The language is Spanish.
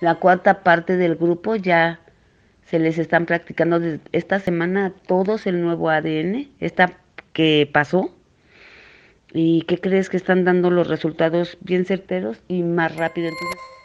la cuarta parte del grupo ya se les están practicando esta semana a todos el nuevo ADN, esta que pasó. ¿Y qué crees que están dando los resultados bien certeros y más rápido? Entonces,